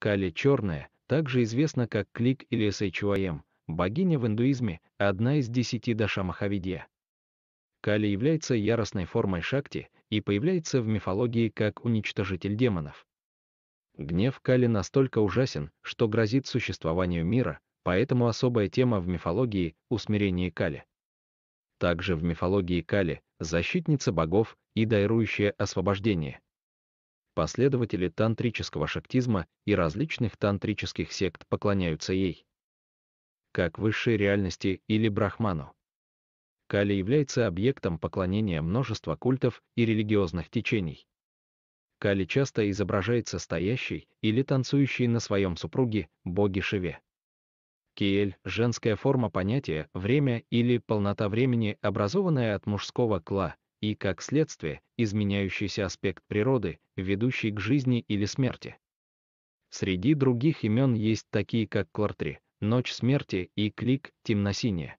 Кали черная, также известна как Клик или Сейчуаем, эм, богиня в индуизме, одна из десяти даша Махавидья. Кали является яростной формой Шакти и появляется в мифологии как уничтожитель демонов. Гнев Кали настолько ужасен, что грозит существованию мира, поэтому особая тема в мифологии – усмирение Кали. Также в мифологии Кали – защитница богов и дарующая освобождение – Последователи тантрического шактизма и различных тантрических сект поклоняются ей, как высшей реальности или брахману. Кали является объектом поклонения множества культов и религиозных течений. Кали часто изображается стоящей или танцующей на своем супруге, боге Шиве. Киэль – женская форма понятия «время» или «полнота времени», образованная от мужского «кла» и, как следствие, изменяющийся аспект природы, ведущий к жизни или смерти. Среди других имен есть такие, как Клартри, Ночь смерти и Клик, Темносинее.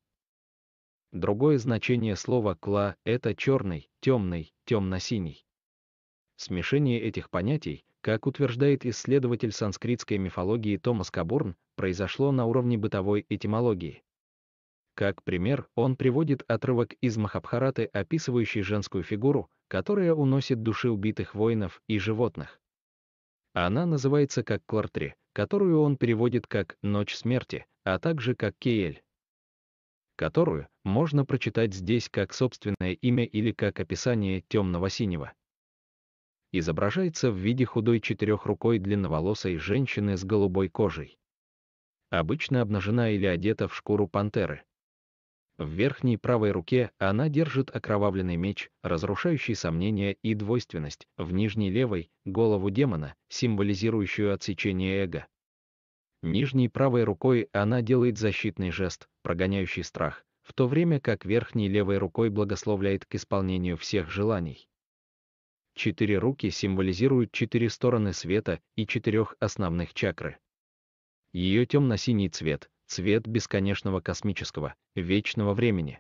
Другое значение слова «кла» — это черный, темный, темно-синий. Смешение этих понятий, как утверждает исследователь санскритской мифологии Томас Кабурн, произошло на уровне бытовой этимологии. Как пример, он приводит отрывок из Махабхараты, описывающий женскую фигуру, которая уносит души убитых воинов и животных. Она называется как Квартри, которую он переводит как «Ночь смерти», а также как Киель, которую можно прочитать здесь как собственное имя или как описание темного синего. Изображается в виде худой четырехрукой длинноволосой женщины с голубой кожей. Обычно обнажена или одета в шкуру пантеры – в верхней правой руке она держит окровавленный меч, разрушающий сомнения и двойственность, в нижней левой — голову демона, символизирующую отсечение эго. Нижней правой рукой она делает защитный жест, прогоняющий страх, в то время как верхней левой рукой благословляет к исполнению всех желаний. Четыре руки символизируют четыре стороны света и четырех основных чакры. Ее темно-синий цвет цвет бесконечного космического, вечного времени.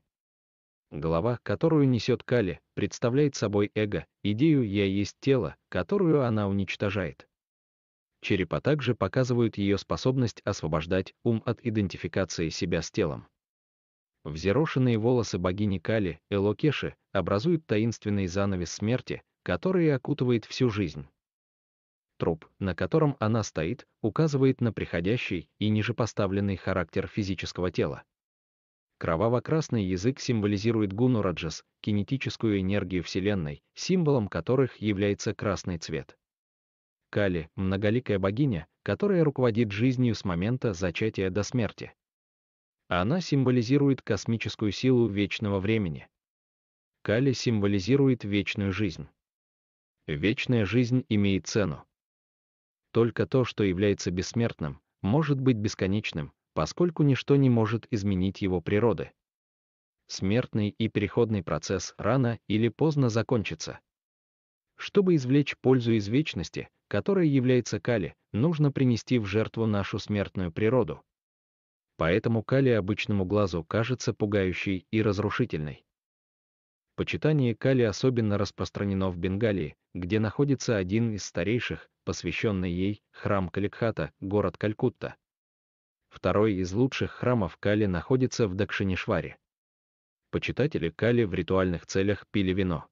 Голова, которую несет Кали, представляет собой эго, идею «я есть тело», которую она уничтожает. Черепа также показывают ее способность освобождать ум от идентификации себя с телом. Взерошенные волосы богини Кали, Элокеши, образуют таинственный занавес смерти, который окутывает всю жизнь труп, на котором она стоит, указывает на приходящий и нижепоставленный характер физического тела. Кроваво-красный язык символизирует гуну раджас, кинетическую энергию Вселенной, символом которых является красный цвет. Кали – многоликая богиня, которая руководит жизнью с момента зачатия до смерти. Она символизирует космическую силу вечного времени. Кали символизирует вечную жизнь. Вечная жизнь имеет цену. Только то, что является бессмертным, может быть бесконечным, поскольку ничто не может изменить его природы. Смертный и переходный процесс рано или поздно закончится. Чтобы извлечь пользу из вечности, которая является Кали, нужно принести в жертву нашу смертную природу. Поэтому Кали обычному глазу кажется пугающей и разрушительной. Почитание Кали особенно распространено в Бенгалии, где находится один из старейших, посвященный ей храм Каликхата, город Калькутта. Второй из лучших храмов Кали находится в Дакшинишваре. Почитатели Кали в ритуальных целях пили вино.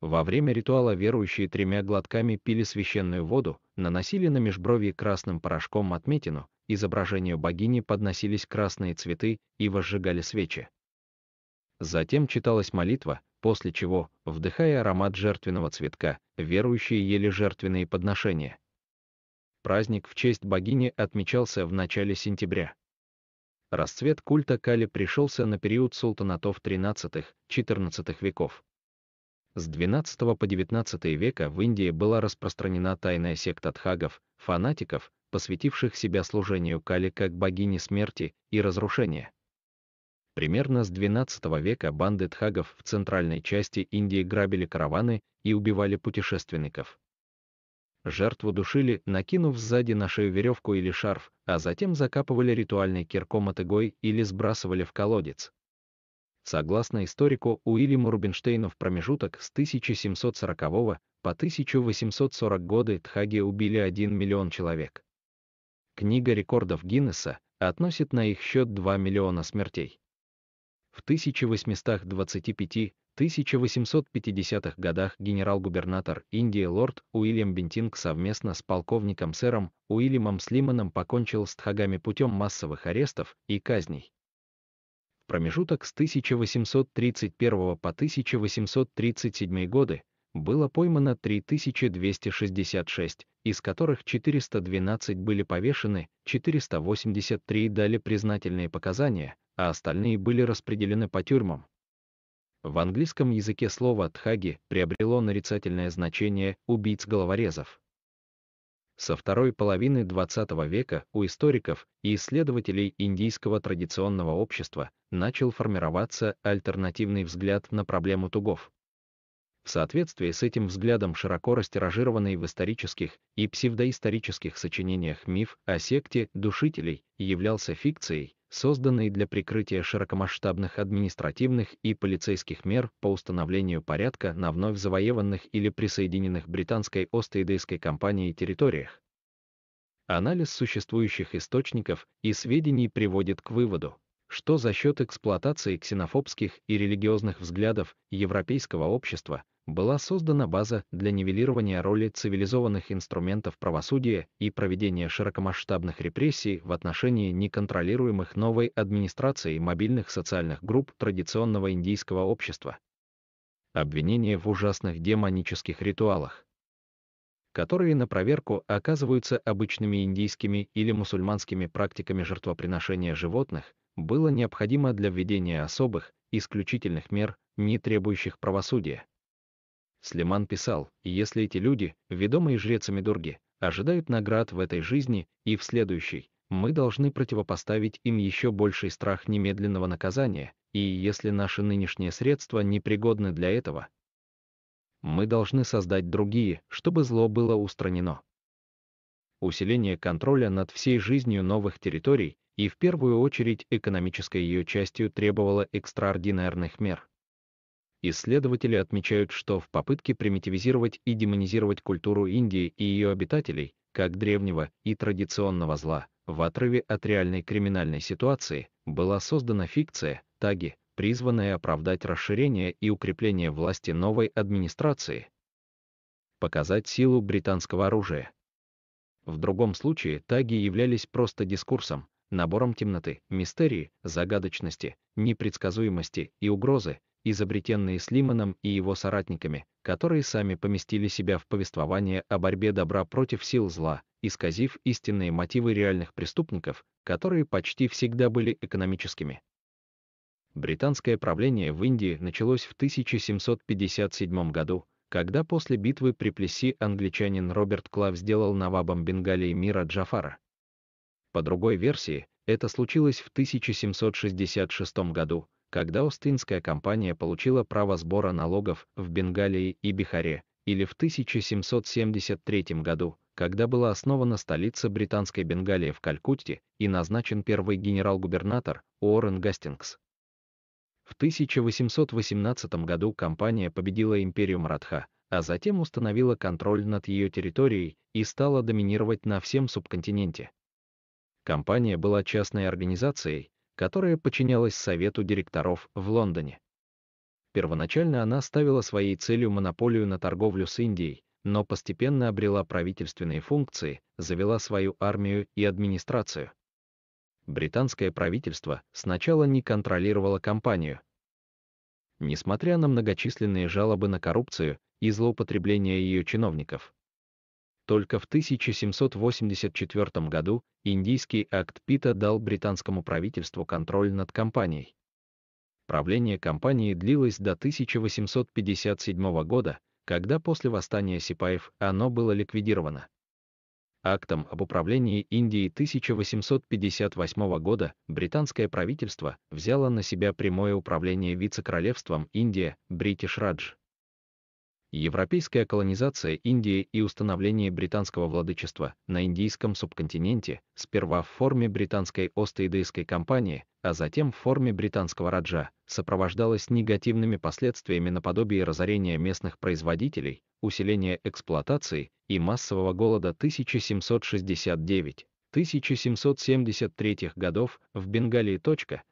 Во время ритуала верующие тремя глотками пили священную воду, наносили на межбровье красным порошком отметину, изображению богини подносились красные цветы и возжигали свечи. Затем читалась молитва, после чего, вдыхая аромат жертвенного цветка, верующие ели жертвенные подношения. Праздник в честь богини отмечался в начале сентября. Расцвет культа Кали пришелся на период султанатов XIII-XIV веков. С XII по XIX века в Индии была распространена тайная секта тхагов, фанатиков, посвятивших себя служению Кали как богине смерти и разрушения. Примерно с XII века банды тхагов в центральной части Индии грабили караваны и убивали путешественников. Жертву душили, накинув сзади на шею веревку или шарф, а затем закапывали ритуальной кирком отыгой или сбрасывали в колодец. Согласно историку Уильяму Рубинштейну в промежуток с 1740 по 1840 годы тхаги убили 1 миллион человек. Книга рекордов Гиннесса относит на их счет 2 миллиона смертей. В 1825-1850 годах генерал-губернатор Индии лорд Уильям Бентинг совместно с полковником сэром Уильямом Слиманом покончил с тхагами путем массовых арестов и казней. В промежуток с 1831 по 1837 годы было поймано 3266, из которых 412 были повешены, 483 дали признательные показания, а остальные были распределены по тюрьмам. В английском языке слово «тхаги» приобрело нарицательное значение «убийц-головорезов». Со второй половины XX века у историков и исследователей индийского традиционного общества начал формироваться альтернативный взгляд на проблему тугов. В соответствии с этим взглядом широко растиражированный в исторических и псевдоисторических сочинениях миф о секте душителей являлся фикцией, созданные для прикрытия широкомасштабных административных и полицейских мер по установлению порядка на вновь завоеванных или присоединенных британской Остейдейской компанией территориях. Анализ существующих источников и сведений приводит к выводу, что за счет эксплуатации ксенофобских и религиозных взглядов европейского общества была создана база для нивелирования роли цивилизованных инструментов правосудия и проведения широкомасштабных репрессий в отношении неконтролируемых новой администрацией мобильных социальных групп традиционного индийского общества. Обвинение в ужасных демонических ритуалах, которые на проверку оказываются обычными индийскими или мусульманскими практиками жертвоприношения животных – было необходимо для введения особых, исключительных мер, не требующих правосудия. Слеман писал, если эти люди, ведомые жрецами Дурги, ожидают наград в этой жизни и в следующей, мы должны противопоставить им еще больший страх немедленного наказания, и если наши нынешние средства непригодны для этого, мы должны создать другие, чтобы зло было устранено. Усиление контроля над всей жизнью новых территорий и в первую очередь экономической ее частью требовала экстраординарных мер. Исследователи отмечают, что в попытке примитивизировать и демонизировать культуру Индии и ее обитателей, как древнего и традиционного зла, в отрыве от реальной криминальной ситуации была создана фикция, таги, призванная оправдать расширение и укрепление власти новой администрации, показать силу британского оружия. В другом случае таги являлись просто дискурсом, набором темноты, мистерии, загадочности, непредсказуемости и угрозы, изобретенные Слиманом и его соратниками, которые сами поместили себя в повествование о борьбе добра против сил зла, исказив истинные мотивы реальных преступников, которые почти всегда были экономическими. Британское правление в Индии началось в 1757 году, когда после битвы при Плеси англичанин Роберт Клав сделал навабом Бенгалии мира Джафара, по другой версии, это случилось в 1766 году, когда Остинская компания получила право сбора налогов в Бенгалии и Бихаре, или в 1773 году, когда была основана столица британской Бенгалии в Калькутте и назначен первый генерал-губернатор Уоррен Гастингс. В 1818 году компания победила империю Маратха, а затем установила контроль над ее территорией и стала доминировать на всем субконтиненте. Компания была частной организацией, которая подчинялась совету директоров в Лондоне. Первоначально она ставила своей целью монополию на торговлю с Индией, но постепенно обрела правительственные функции, завела свою армию и администрацию. Британское правительство сначала не контролировало компанию. Несмотря на многочисленные жалобы на коррупцию и злоупотребление ее чиновников, только в 1784 году Индийский акт Пита дал британскому правительству контроль над компанией. Правление компании длилось до 1857 года, когда после восстания сипаев оно было ликвидировано. Актом об управлении Индией 1858 года британское правительство взяло на себя прямое управление вице-королевством Индия, Бритиш Радж. Европейская колонизация Индии и установление британского владычества на индийском субконтиненте сперва в форме британской ост компании, а затем в форме британского раджа, сопровождалась негативными последствиями наподобие разорения местных производителей, усиления эксплуатации и массового голода 1769 1773 годов в Бенгалии.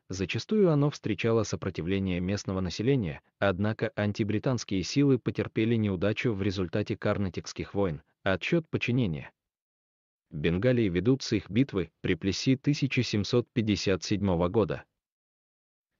Зачастую оно встречало сопротивление местного населения, однако антибританские силы потерпели неудачу в результате карнатикских войн, отсчет подчинения. Бенгалии ведутся их битвы при Плеси 1757 года.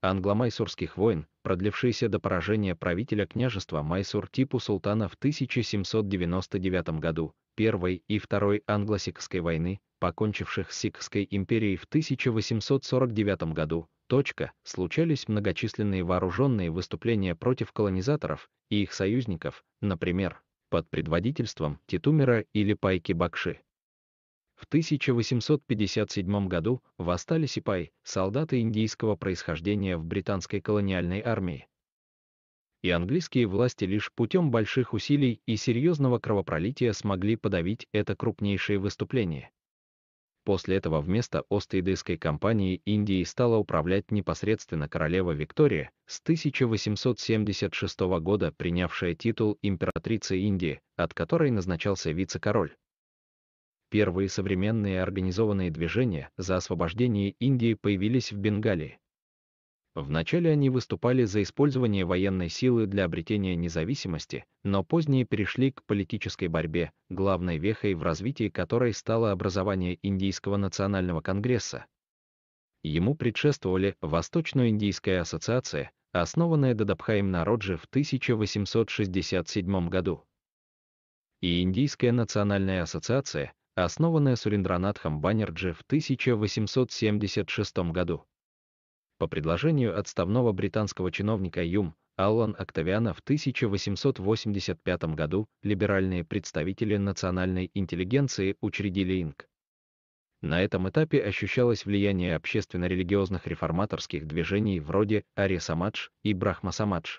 англо войн, продлившиеся до поражения правителя княжества Майсур типу султана в 1799 году, Первой и Второй Англосикской войны покончивших с Сикхской империей в 1849 году, точка, случались многочисленные вооруженные выступления против колонизаторов и их союзников, например, под предводительством Титумера или Пайки Бакши. В 1857 году восстали сипай, солдаты индийского происхождения в британской колониальной армии. И английские власти лишь путем больших усилий и серьезного кровопролития смогли подавить это крупнейшее выступление. После этого вместо Ост-Индийской компании Индии стала управлять непосредственно королева Виктория, с 1876 года принявшая титул императрицы Индии, от которой назначался вице-король. Первые современные организованные движения за освобождение Индии появились в Бенгалии. Вначале они выступали за использование военной силы для обретения независимости, но позднее перешли к политической борьбе, главной вехой в развитии которой стало образование Индийского национального конгресса. Ему предшествовали Восточно-Индийская ассоциация, основанная Дадабхаем Народжи в 1867 году, и Индийская национальная ассоциация, основанная Суриндранатхом Баннерджи в 1876 году по предложению отставного британского чиновника Юм Аллан Октавиана в 1885 году либеральные представители национальной интеллигенции учредили ИНК. На этом этапе ощущалось влияние общественно-религиозных реформаторских движений вроде Ария Самадж и Брахма Самадж.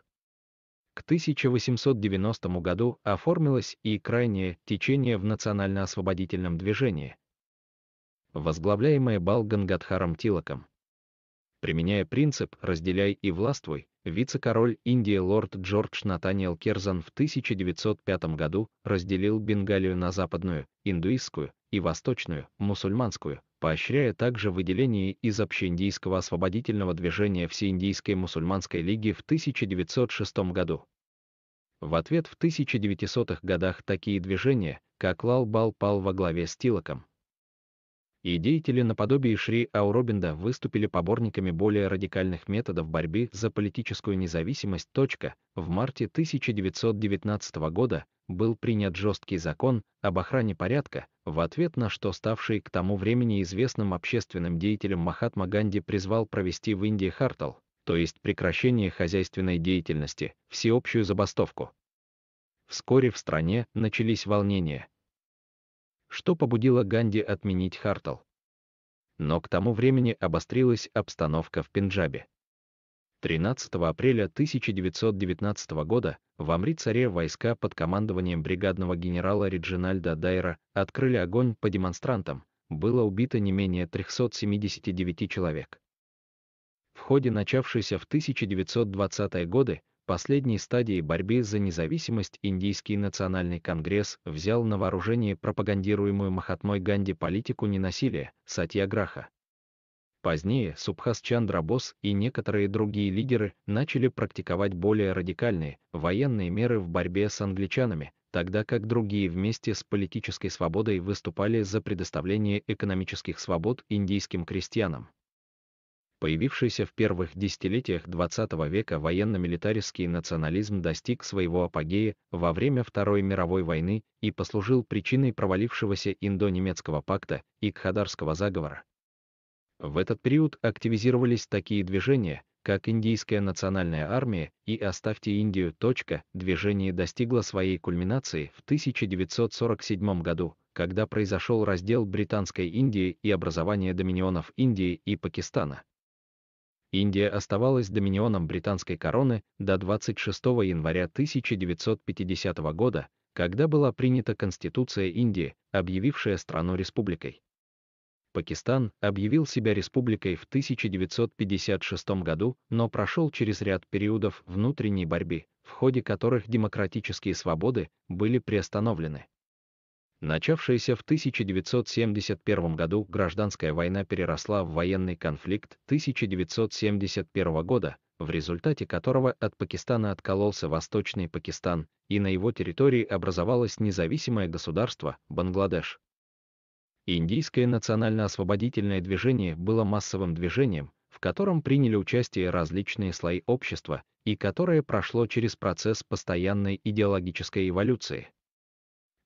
К 1890 году оформилось и крайнее течение в национально-освободительном движении, возглавляемое Балгангадхаром Тилаком применяя принцип «разделяй и властвуй», вице-король Индии лорд Джордж Натаниэл Керзан в 1905 году разделил Бенгалию на западную, индуистскую и восточную, мусульманскую, поощряя также выделение из общеиндийского освободительного движения Всеиндийской мусульманской лиги в 1906 году. В ответ в 1900-х годах такие движения, как Лал Бал Пал во главе с Тилаком, и деятели наподобие Шри Аурobinda выступили поборниками более радикальных методов борьбы за политическую независимость. Точка. В марте 1919 года был принят жесткий закон об охране порядка, в ответ на что ставший к тому времени известным общественным деятелем Махатма Ганди призвал провести в Индии хартал, то есть прекращение хозяйственной деятельности, всеобщую забастовку. Вскоре в стране начались волнения – что побудило Ганди отменить Хартл. Но к тому времени обострилась обстановка в Пенджабе. 13 апреля 1919 года в Амрицаре войска под командованием бригадного генерала Риджинальда Дайра открыли огонь по демонстрантам, было убито не менее 379 человек. В ходе начавшейся в 1920-е годы последней стадии борьбы за независимость Индийский национальный конгресс взял на вооружение пропагандируемую Махатмой Ганди политику ненасилия, сатьяграха. Позднее Субхас Чандра Бос и некоторые другие лидеры начали практиковать более радикальные военные меры в борьбе с англичанами, тогда как другие вместе с политической свободой выступали за предоставление экономических свобод индийским крестьянам. Появившийся в первых десятилетиях XX века военно-милитаристский национализм достиг своего апогея во время Второй мировой войны и послужил причиной провалившегося индо-немецкого пакта и Кхадарского заговора. В этот период активизировались такие движения, как Индийская национальная армия и «Оставьте Индию. Точка». Движение достигло своей кульминации в 1947 году, когда произошел раздел Британской Индии и образование доминионов Индии и Пакистана. Индия оставалась доминионом британской короны до 26 января 1950 года, когда была принята Конституция Индии, объявившая страну республикой. Пакистан объявил себя республикой в 1956 году, но прошел через ряд периодов внутренней борьбы, в ходе которых демократические свободы были приостановлены. Начавшаяся в 1971 году гражданская война переросла в военный конфликт 1971 года, в результате которого от Пакистана откололся Восточный Пакистан, и на его территории образовалось независимое государство Бангладеш. Индийское национально-освободительное движение было массовым движением, в котором приняли участие различные слои общества и которое прошло через процесс постоянной идеологической эволюции –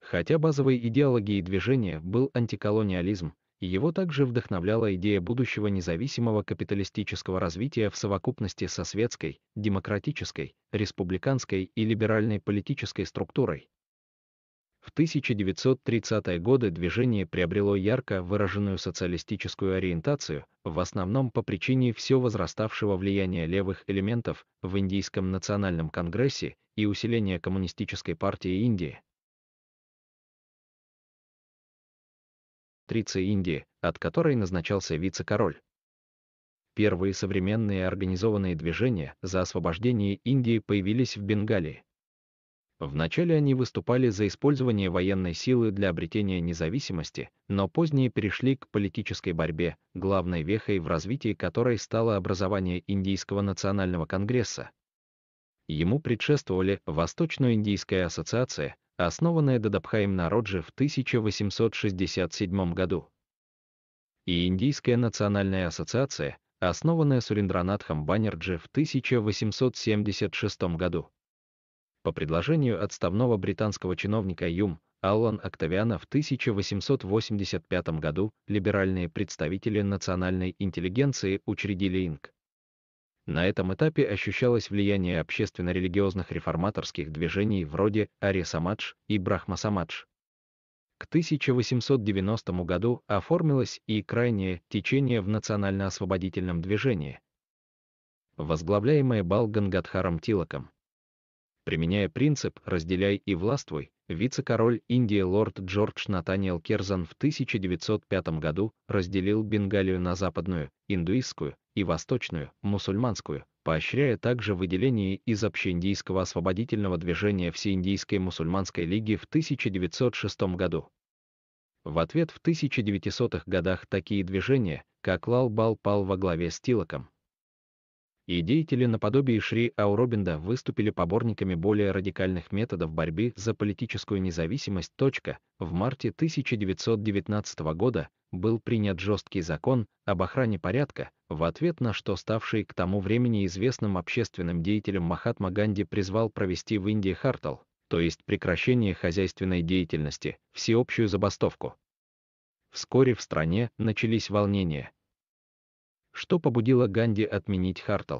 Хотя базовой идеологией движения был антиколониализм, его также вдохновляла идея будущего независимого капиталистического развития в совокупности со светской, демократической, республиканской и либеральной политической структурой. В 1930-е годы движение приобрело ярко выраженную социалистическую ориентацию, в основном по причине все возраставшего влияния левых элементов в Индийском национальном конгрессе и усиления Коммунистической партии Индии – Патриции Индии, от которой назначался вице-король. Первые современные организованные движения за освобождение Индии появились в Бенгалии. Вначале они выступали за использование военной силы для обретения независимости, но позднее перешли к политической борьбе, главной вехой в развитии которой стало образование Индийского национального конгресса. Ему предшествовали Восточно-Индийская ассоциация, основанная Дадабхаем Народжи в 1867 году. И Индийская национальная ассоциация, основанная Суриндранатхом Баннерджи в 1876 году. По предложению отставного британского чиновника Юм Аллан Октавиана в 1885 году либеральные представители национальной интеллигенции учредили ИНК. На этом этапе ощущалось влияние общественно-религиозных реформаторских движений вроде Ария Самадж и Брахма Самадж. К 1890 году оформилось и крайнее течение в национально-освободительном движении, возглавляемое Балгангадхаром Тилаком. Применяя принцип «разделяй и властвуй», вице-король Индии лорд Джордж Натаниэл Керзан в 1905 году разделил Бенгалию на западную, индуистскую, и восточную, мусульманскую, поощряя также выделение из общеиндийского освободительного движения Всеиндийской мусульманской лиги в 1906 году. В ответ в 1900-х годах такие движения, как Лал Бал пал во главе с Тилаком, и деятели наподобие Шри Ауробинда выступили поборниками более радикальных методов борьбы за политическую независимость. Точка. В марте 1919 года был принят жесткий закон об охране порядка, в ответ на что ставший к тому времени известным общественным деятелем Махатма Ганди призвал провести в Индии хартал, то есть прекращение хозяйственной деятельности, всеобщую забастовку. Вскоре в стране начались волнения – что побудило Ганди отменить Хартл.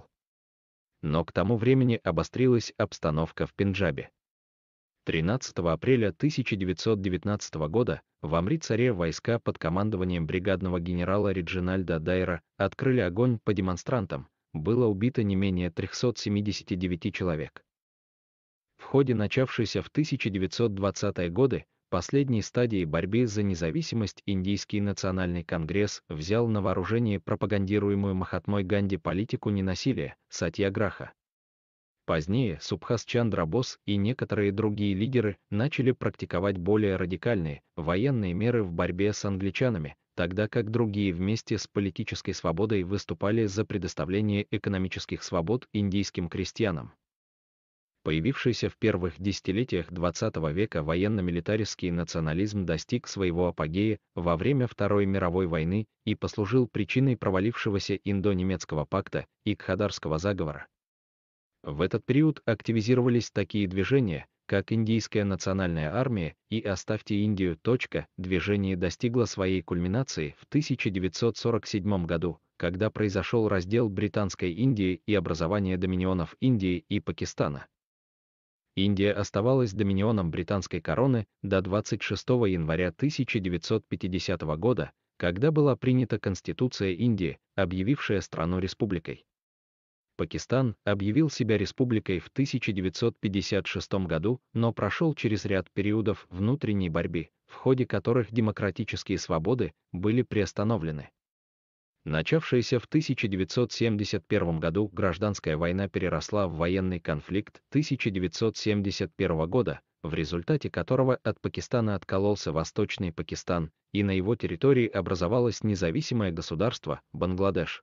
Но к тому времени обострилась обстановка в Пенджабе. 13 апреля 1919 года в Амрицаре войска под командованием бригадного генерала Реджинальда Дайра открыли огонь по демонстрантам, было убито не менее 379 человек. В ходе начавшейся в 1920-е годы последней стадии борьбы за независимость Индийский национальный конгресс взял на вооружение пропагандируемую Махатмой Ганди политику ненасилия, сатьяграха. Позднее Субхас Чандра Бос и некоторые другие лидеры начали практиковать более радикальные военные меры в борьбе с англичанами, тогда как другие вместе с политической свободой выступали за предоставление экономических свобод индийским крестьянам. Появившийся в первых десятилетиях XX века военно-милитаристский национализм достиг своего апогея во время Второй мировой войны и послужил причиной провалившегося индо-немецкого пакта и Кхадарского заговора. В этот период активизировались такие движения, как Индийская национальная армия и «Оставьте Индию. Точка». Движение достигло своей кульминации в 1947 году, когда произошел раздел Британской Индии и образование доминионов Индии и Пакистана. Индия оставалась доминионом британской короны до 26 января 1950 года, когда была принята Конституция Индии, объявившая страну республикой. Пакистан объявил себя республикой в 1956 году, но прошел через ряд периодов внутренней борьбы, в ходе которых демократические свободы были приостановлены. Начавшаяся в 1971 году гражданская война переросла в военный конфликт 1971 года, в результате которого от Пакистана откололся Восточный Пакистан, и на его территории образовалось независимое государство Бангладеш.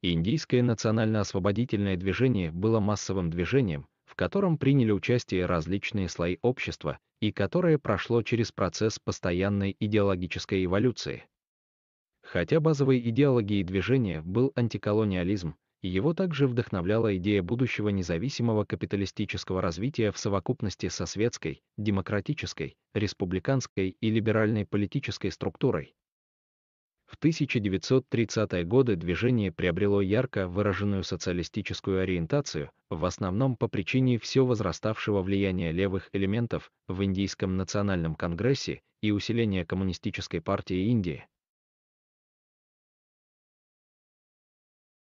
Индийское национально-освободительное движение было массовым движением, в котором приняли участие различные слои общества и которое прошло через процесс постоянной идеологической эволюции – Хотя базовой идеологией движения был антиколониализм, его также вдохновляла идея будущего независимого капиталистического развития в совокупности со светской, демократической, республиканской и либеральной политической структурой. В 1930-е годы движение приобрело ярко выраженную социалистическую ориентацию, в основном по причине все возраставшего влияния левых элементов в Индийском национальном конгрессе и усиления Коммунистической партии Индии.